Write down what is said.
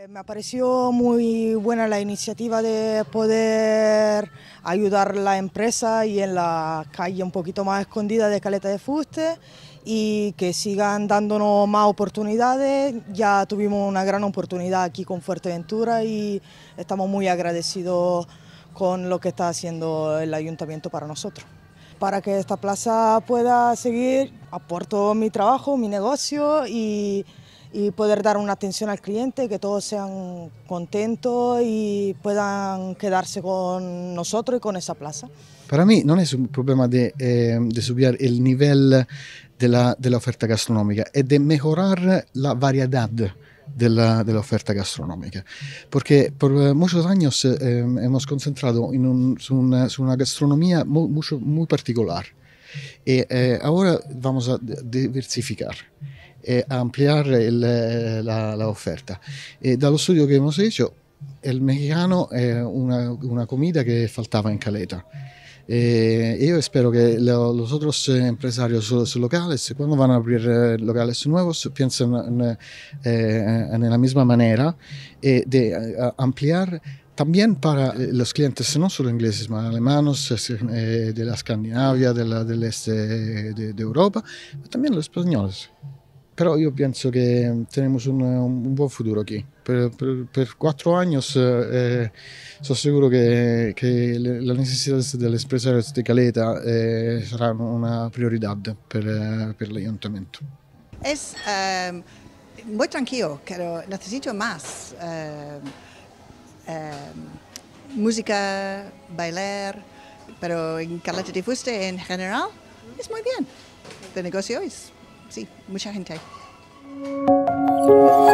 Eh, me pareció muy buena la iniciativa de poder ayudar la empresa y en la calle un poquito más escondida de Caleta de Fuste y que sigan dándonos más oportunidades. Ya tuvimos una gran oportunidad aquí con Fuerteventura y estamos muy agradecidos con lo que está haciendo el ayuntamiento para nosotros. Para que esta plaza pueda seguir, aporto mi trabajo, mi negocio y y poder dar una atención al cliente, que todos sean contentos y puedan quedarse con nosotros y con esa plaza. Para mí no es un problema eh, de, subir el nivel de la, oferta gastronómica, es de mejorar la variedad. De la, oferta gastronómica. Porque por eh, muchos años eh, hemos concentrado en un, una, gastronomía muy, particular. Y ahora vamos a diversificar. e ampliare il, la, la, offerta. E dallo studio che abbiamo hecho, il mexicano è una, una comida che faltava in caleta. Eh, io spero che los otros empresarios locales, quando vanno a aprire locales nuevos, piensen eh, nella misma maniera e di ampliare también para eh, los clientes, no solo ingleses, sino alemanos, eh, de la Escandinavia, del este de, de Europa, pero también los españoles però io penso che tenemos un, un buon futuro qui. Per, per, per quattro anni eh, sono sicuro che, che le, la necessità dell'espressione di Caleta eh, sarà una priorità per, per l'ayuntamiento. Es eh, muy tranquilo, pero necesito más ehm, ehm, música, bailar, però in Caleta di Fuste en general es muy bien. El negocio es Sí, mucha gente hay.